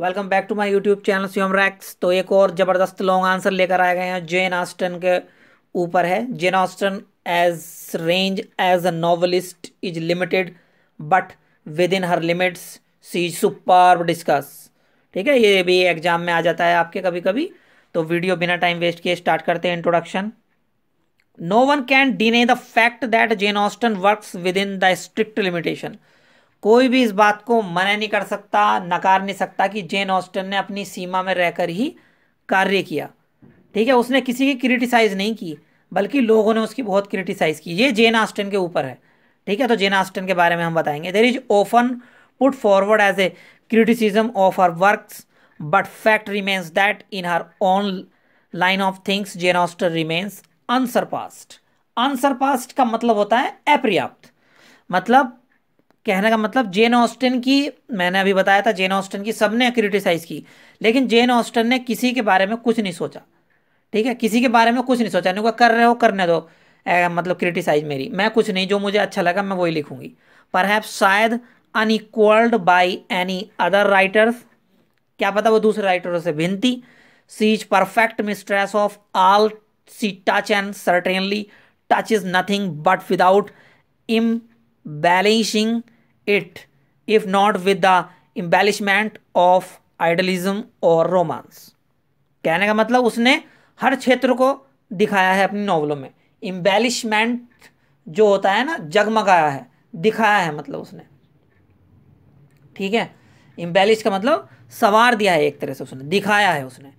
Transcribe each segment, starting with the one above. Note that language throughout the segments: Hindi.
Welcome back to my YouTube channel स्योम रैक्स तो एक और ज़बरदस्त लॉन्ग आंसर लेकर आए गए हैं जेन ऑस्टन के ऊपर है Jane Austen as range as a novelist is limited but within her limits she super discuss ठीक है ये भी एग्जाम में आ जाता है आपके कभी कभी तो वीडियो बिना टाइम वेस्ट किए स्टार्ट करते हैं introduction no one can deny the fact that Jane Austen works within the strict limitation कोई भी इस बात को मना नहीं कर सकता नकार नहीं सकता कि जेन ऑस्टन ने अपनी सीमा में रहकर ही कार्य किया ठीक है उसने किसी की क्रिटिसाइज़ नहीं की बल्कि लोगों ने उसकी बहुत क्रिटिसाइज़ की ये जेन ऑस्टन के ऊपर है ठीक है तो जेन ऑस्टन के बारे में हम बताएंगे there is often put forward as a criticism of her work but fact remains that in her own line of things Jane Austen remains unsurpassed unsurpassed का मतलब होता है अपर्याप्त मतलब कहने का मतलब जेन ऑस्टिन की मैंने अभी बताया था जेन ऑस्टिन की सबने क्रिटिसाइज़ की लेकिन जेन ऑस्टिन ने किसी के बारे में कुछ नहीं सोचा ठीक है किसी के बारे में कुछ नहीं सोचा नहीं कर रहे हो करने दो ए, मतलब क्रिटिसाइज मेरी मैं कुछ नहीं जो मुझे अच्छा लगा मैं वही लिखूंगी पर शायद unequalled by any other writers क्या पता वो दूसरे राइटरों से भिन्न she is perfect mistress of all she touch and certainly touch is nothing but without um balancing it if not with the embellishment of idealism और रोमांस कहने का मतलब उसने हर क्षेत्र को दिखाया है अपनी नावलों में एम्बेलिशमेंट जो होता है ना जगमगाया है दिखाया है मतलब उसने ठीक है एम्बेलिश का मतलब सवार दिया है एक तरह से उसने दिखाया है उसने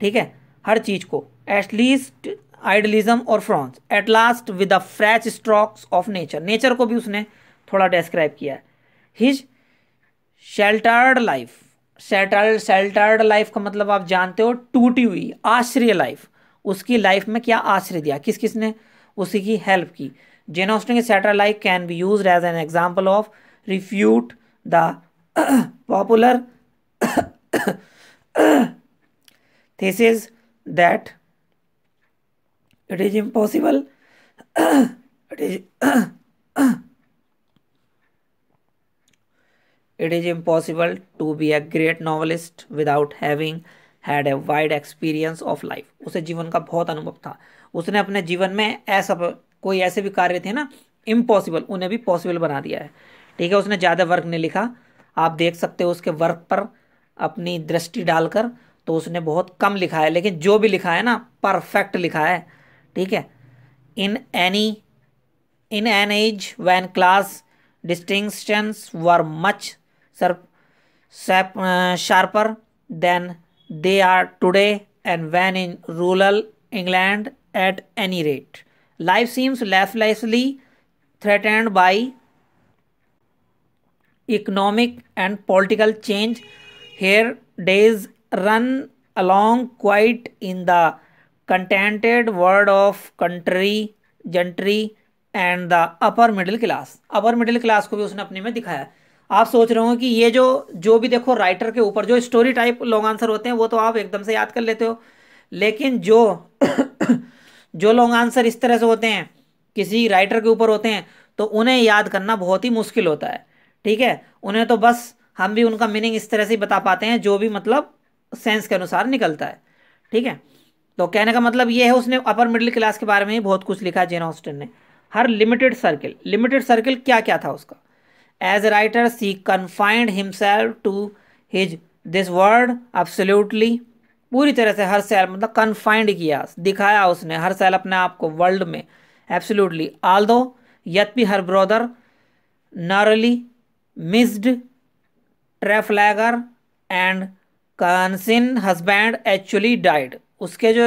ठीक है हर चीज़ को एटलीस्ट आइडलिज्म और France at last with the fresh strokes of nature nature को भी उसने थोड़ा डिस्क्राइब किया है his sheltered life settled sheltered life का मतलब आप जानते हो टूटी हुई आश्रय लाइफ उसकी लाइफ में क्या आश्रय दिया किस किसने उसी की हेल्प की Jane Austen's Austen settle life can be use as an example of refute the popular is that it is impossible it is It is impossible to be a great novelist without having had a wide experience of life. उसे जीवन का बहुत अनुभव था उसने अपने जीवन में ऐसा कोई ऐसे भी कार्य थे ना इम्पॉसिबल उन्हें भी पॉसिबल बना दिया है ठीक है उसने ज़्यादा वर्क नहीं लिखा आप देख सकते हो उसके वर्क पर अपनी दृष्टि डालकर तो उसने बहुत कम लिखा है लेकिन जो भी लिखा है ना परफेक्ट लिखा है ठीक है in any in an age when class distinctions were much sir sharper than they are today and when in rural England at any rate life seems less lessly threatened by economic and political change here days run along quite in the contented world of country gentry and the upper middle class upper middle class को भी उसने अपने में दिखाया है आप सोच रहे हो कि ये जो जो भी देखो राइटर के ऊपर जो स्टोरी टाइप लॉन्ग आंसर होते हैं वो तो आप एकदम से याद कर लेते हो लेकिन जो जो लॉन्ग आंसर इस तरह से होते हैं किसी राइटर के ऊपर होते हैं तो उन्हें याद करना बहुत ही मुश्किल होता है ठीक है उन्हें तो बस हम भी उनका मीनिंग इस तरह से बता पाते हैं जो भी मतलब सेंस के अनुसार निकलता है ठीक है तो कहने का मतलब ये है उसने अपर मिडिल क्लास के बारे में ही बहुत कुछ लिखा जेन ऑस्टिन ने her limited circle limited circle क्या क्या था उसका as a writer she confined himself to his this word absolutely पूरी तरह से हर सेल मतलब कन्फाइंड किया दिखाया उसने हर सेल अपने आप को वर्ल्ड में एब्सोल्यूटली आल दो यद्यपि her brother narrowly missed Trafalgar and cousin husband actually died उसके जो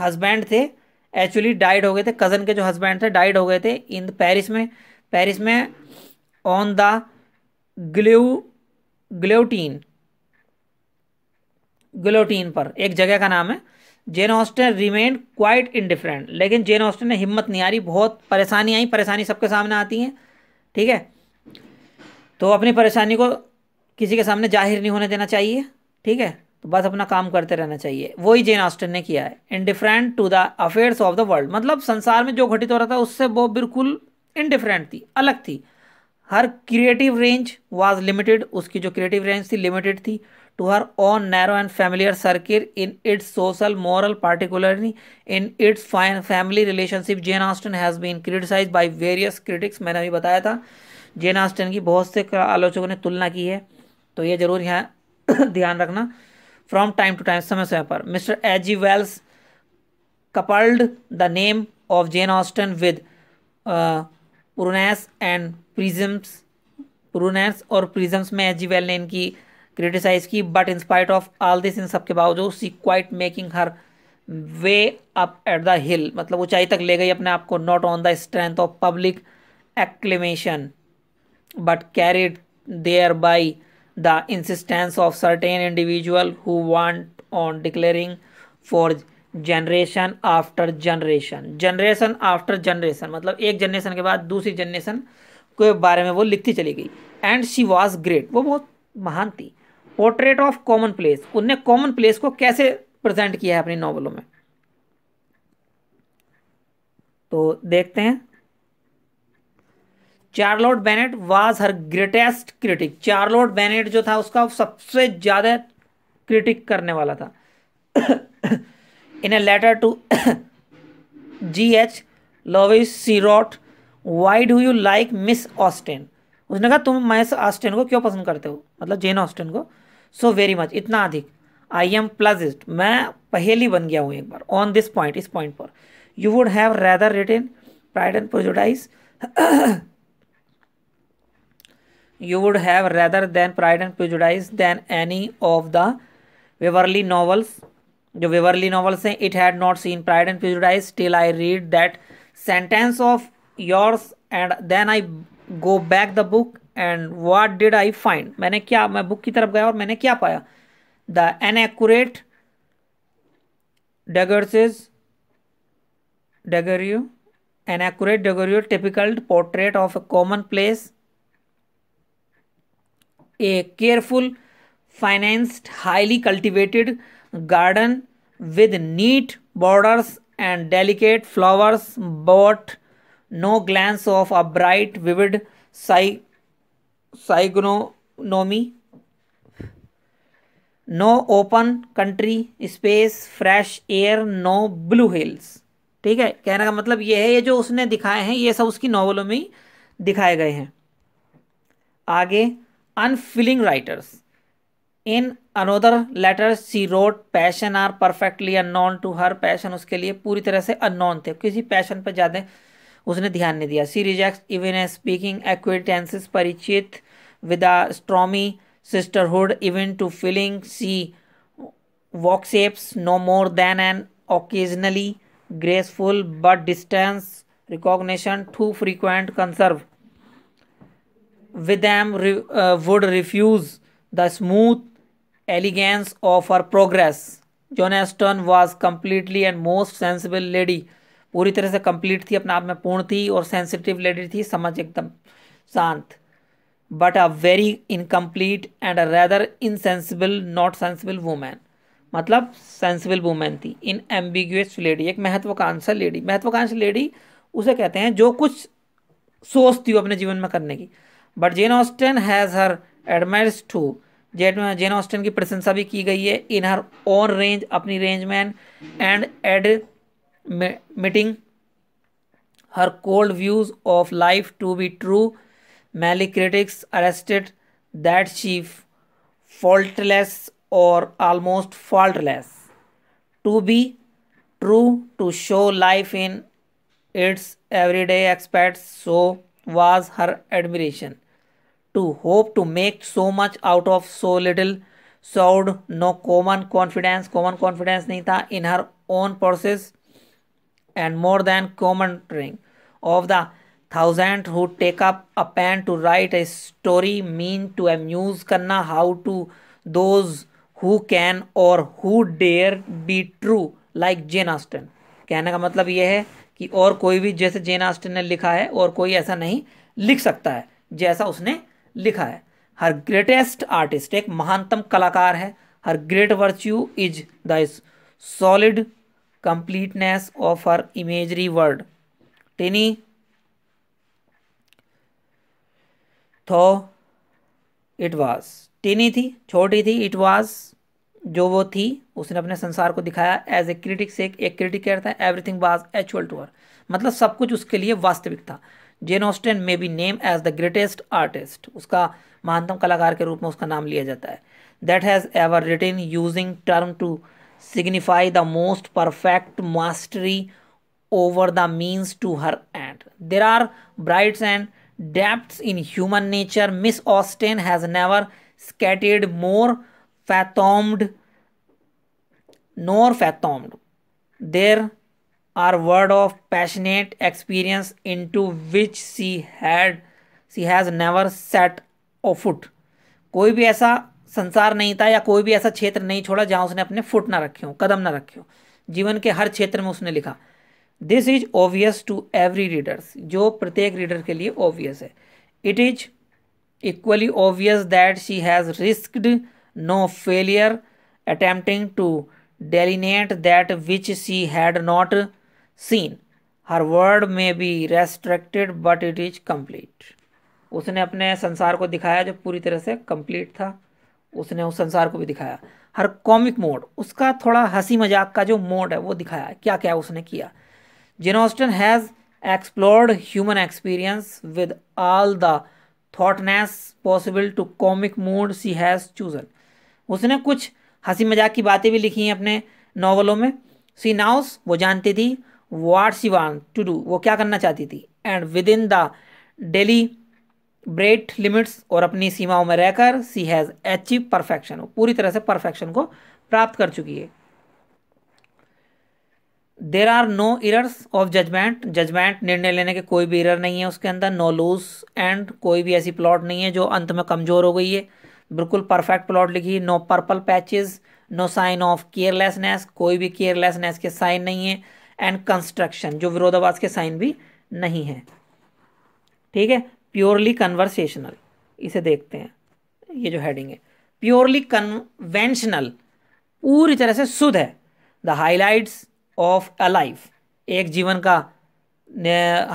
हस्बैंड थे एक्चुअली डाइड हो गए थे कज़न के जो हस्बैंड थे डाइड हो गए थे इन पेरिस में पेरिस में on the glue guillotine guillotine पर एक जगह का नाम है Jane Austen remain quite indifferent लेकिन जेन ऑस्टन ने हिम्मत नहीं आ रही बहुत परेशानी आई परेशानी सबके सामने आती हैं ठीक है तो अपनी परेशानी को किसी के सामने जाहिर नहीं होने देना चाहिए ठीक है तो बस अपना काम करते रहना चाहिए वही जेन ऑस्टन ने किया है indifferent to the affairs of the world मतलब संसार में जो घटित हो रहा था उससे वो बिल्कुल इनडिफरेंट थी अलग थी her creative range was limited उसकी जो क्रिएटिव रेंज थी लिमिटेड थी to her own narrow and familiar circuit in its social moral particularly in its family relationship Jane Austen has been criticise by various critics मैंने अभी बताया था जेन ऑस्टन की बहुत से आलोचकों ने तुलना की है तो ये जरूर यहाँ ध्यान रखना फ्रॉम टाइम टू टाइम समय समय पर Mr H G Wells coupled the name of Jane Austen with prunes and prisms prunes और प्रिजम्स में वेल ने इनकी क्रिटिसाइज की but in spite of all this इन सब के बावजूद she quiet making her way up at the hill मतलब ऊंचाई तक ले गई अपने आप को not on the strength of public acclamation but carried there by the insistence of certain individual who want on declaring for generation after generation generation after generation मतलब एक जनरेशन के बाद दूसरी जनरेशन के बारे में वो लिखती चली गई एंड शी वॉज ग्रेट वो बहुत महान थी पोर्ट्रेट ऑफ कॉमन प्लेस उनने कॉमन प्लेस को कैसे प्रेजेंट किया है अपनी नॉवलों में तो देखते हैं Charlotte Bennett was her greatest critic Charlotte Bennett जो था उसका सबसे ज़्यादा क्रिटिक करने वाला था letter to G H G.H. Lovis Sirot, why do you like Miss Austen उसने कहा तुम मैस ऑस्टेन को क्यों पसंद करते हो मतलब जेन ऑस्टेन को सो वेरी मच इतना अधिक आई एम प्लजिस्ट मैं पहेली बन गया हूँ एक बार ऑन दिस पॉइंट इस पॉइंट पर you would have rather written Pride and Prejudice you would have rather than Pride and Prejudice than any of the Waverley novels जो वेवरली नॉवल्स हैं it had not seen Pride and प्यूजाइज till I read that sentence of yours and then I go back the book and what did I find मैंने क्या मैं बुक की तरफ गया और मैंने क्या पाया द एनएक्यूरेट डेगर्सेज डेगरियो डगर यू daguerreo portrait of of common place a careful fenced highly cultivated garden with neat borders and delicate flowers, but no glance of a bright, vivid cy- psychognomy. No open country space, fresh air, no blue hills. ठीक है कहने का मतलब ये है ये जो उसने दिखाए हैं ये सब उसकी नॉवलों में ही दिखाए गए हैं आगे unfeeling writers in another letter she wrote passion are perfectly unknown to her passion उसके लिए पूरी तरह से अननोन थे किसी पैशन पर ज़्यादा उसने ध्यान नहीं दिया she reject even a speaking acquaintances परिचित with a stormy sisterhood even to feeling she vouchsafes no more than an occasionally graceful but distance recognition too frequent converse with em would refuse the smooth elegance of her progress Jane Austen was completely and most sensible lady पूरी तरह से कम्प्लीट थी अपने आप में पूर्ण थी और सेंसिटिव लेडी थी समझ एकदम शांत but a very incomplete and a rather insensible not sensible woman मतलब सेंसिबल वूमैन थी इन एम्बिगुअस लेडी एक महत्वाकांक्षा लेडी महत्वाकांक्षा लेडी उसे कहते हैं जो कुछ सोचती हो अपने जीवन में करने की but Jane Austen has her admirers too जेट जेन ऑस्टिन की प्रशंसा भी की गई है इन हर ओन रेंज अपनी रेंज man and admitting her cold views of life to be true mainly critics arrested that she faultless और almost faultless to be true to show life in its everyday expect so was her admiration to hope to make so much out of so little showed no common confidence common confidence nahi tha in her own process and more than common ring of the thousand who take up a pen to write a story mean to amuse karna how to those who can or who dare be true like jane austen kehne ka matlab ye hai कि और कोई भी जैसे जेन आस्टन ने लिखा है और कोई ऐसा नहीं लिख सकता है जैसा उसने लिखा है हर ग्रेटेस्ट आर्टिस्ट एक महानतम कलाकार है her great virtue is the solid completeness of her imagery world tiny though it was Teni थी छोटी थी इट वाज जो वो थी उसने अपने संसार को दिखाया एज ए क्रिटिक से एक क्रिटिक कहता है everything was actual to her मतलब सब कुछ उसके लिए वास्तविक था जेन ऑस्टेन में be name as the greatest artist उसका महानतम कलाकार के रूप में उसका नाम लिया जाता है that has ever written using term to signify the most perfect mastery over the means to her and there are brights and depth in human nature Miss Austen has never skated more fathomed nor fathomed there are word of passionate experience in to which she had she has never set a foot कोई भी ऐसा संसार नहीं था या कोई भी ऐसा क्षेत्र नहीं छोड़ा जहाँ उसने अपने फुट ना रखे हों कदम ना रखे हों जीवन के हर क्षेत्र में उसने लिखा this is obvious to every readers जो प्रत्येक रीडर के लिए ऑबियस है it is equally obvious that she has risked no failure attempting to delineate that which she had not seen her world may be restricted but it is complete उसने अपने संसार को दिखाया जो पूरी तरह से कंप्लीट था उसने उस संसार को भी दिखाया हर कॉमिक मोड उसका थोड़ा हंसी मजाक का जो मोड है वो दिखाया क्या क्या उसने किया Jane Austen has explored human experience with all the thoroughness possible to comic mood she has chosen उसने कुछ हंसी मजाक की बातें भी लिखी हैं अपने नावलों में सी नाउस वो जानती थी what she want to do वो क्या करना चाहती थी and within the deliberate limits और अपनी सीमाओं में रहकर सी हैज़ अचीव परफेक्शन पूरी तरह से परफेक्शन को प्राप्त कर चुकी है there are no errors of judgement judgement निर्णय लेने के कोई भी इरर नहीं है उसके अंदर नो लूज एंड कोई भी ऐसी प्लॉट नहीं है जो अंत में कमज़ोर हो गई है बिल्कुल परफेक्ट प्लॉट लिखी no purple patches no sign of carelessness कोई भी केयरलेसनेस के साइन नहीं है एंड कंस्ट्रक्शन जो विरोधावास के साइन भी नहीं है ठीक है प्योरली कन्वर्सेशनल इसे देखते हैं ये जो हेडिंग है प्योरली कन्वेंशनल पूरी तरह से शुद्ध है the highlights of a life एक जीवन का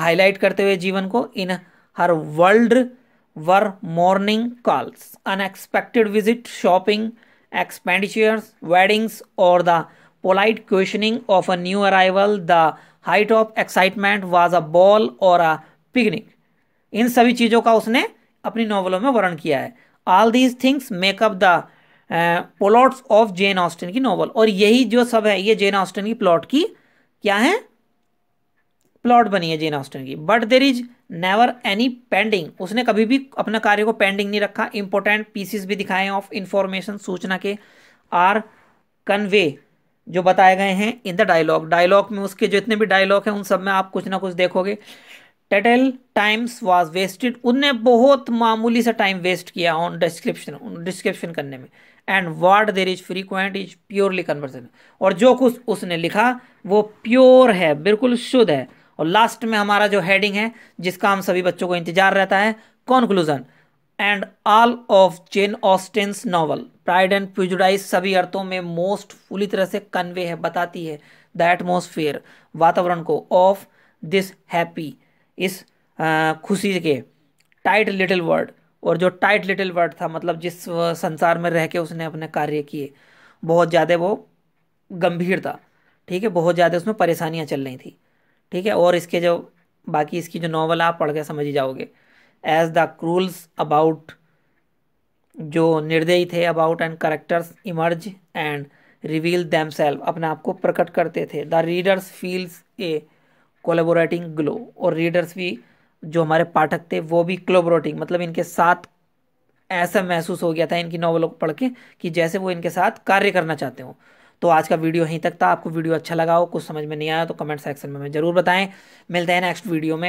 हाईलाइट करते हुए जीवन को in her world were morning calls unexpected visit shopping expenditures weddings और the polite questioning of a new arrival the height of excitement was a ball और अ पिकनिक इन सभी चीज़ों का उसने अपनी नॉवलों में वर्णन किया है all these things make up the plots of Jane Austen की नॉवल और यही जो सब है ये जेन ऑस्टिन की प्लॉट की क्या है प्लॉट बनी है जेन ऑस्टिन की but there is never any padding उसने कभी भी अपने कार्य को पेंडिंग नहीं रखा इंपॉर्टेंट पीसीस भी दिखाए ऑफ इंफॉर्मेशन सूचना के आर कन्वे जो बताए गए हैं इन द डायलॉग डायलॉग में उसके जितने भी डायलॉग हैं उन सब में आप कुछ ना कुछ देखोगे टेटल टाइम्स वाज वेस्टेड उनने बहुत मामूली सा टाइम वेस्ट किया ऑन डिस्क्रिप्शन डिस्क्रिप्शन करने में and word there is frequent is purely conversation और जो कुछ उसने लिखा वो प्योर है बिल्कुल शुद्ध है और लास्ट में हमारा जो हेडिंग है जिसका हम सभी बच्चों को इंतजार रहता है conclusion and all of Jane Austen's novel Pride and Prejudice सभी अर्थों में मोस्ट पूरी तरह से कन्वे है बताती है द एटमोसफेयर वातावरण को ऑफ दिस हैप्पी इस खुशी के टाइट लिटिल वर्ड और जो टाइट लिटिल वर्ड था मतलब जिस संसार में रह के उसने अपने कार्य किए बहुत ज़्यादा वो गंभीर था ठीक है बहुत ज़्यादा उसमें परेशानियाँ चल रही थी ठीक है और इसके जो बाकी इसकी जो नॉवल आप पढ़ के समझ ही जाओगे एज द क्रूल्स अबाउट जो निर्दयी थे about and characters emerge and reveal themselves अपने आप को प्रकट करते थे the readers feels a collaborating glow और रीडर्स भी जो हमारे पाठक थे वो भी कोलेबोरेटिंग मतलब इनके साथ ऐसा महसूस हो गया था इनकी नॉवलों को पढ़ के कि जैसे वो इनके साथ कार्य करना चाहते हो तो आज का वीडियो यहीं तक था आपको वीडियो अच्छा लगा हो कुछ समझ में नहीं आया तो कमेंट सेक्शन में, हमें ज़रूर बताएं मिलते हैं नेक्स्ट वीडियो में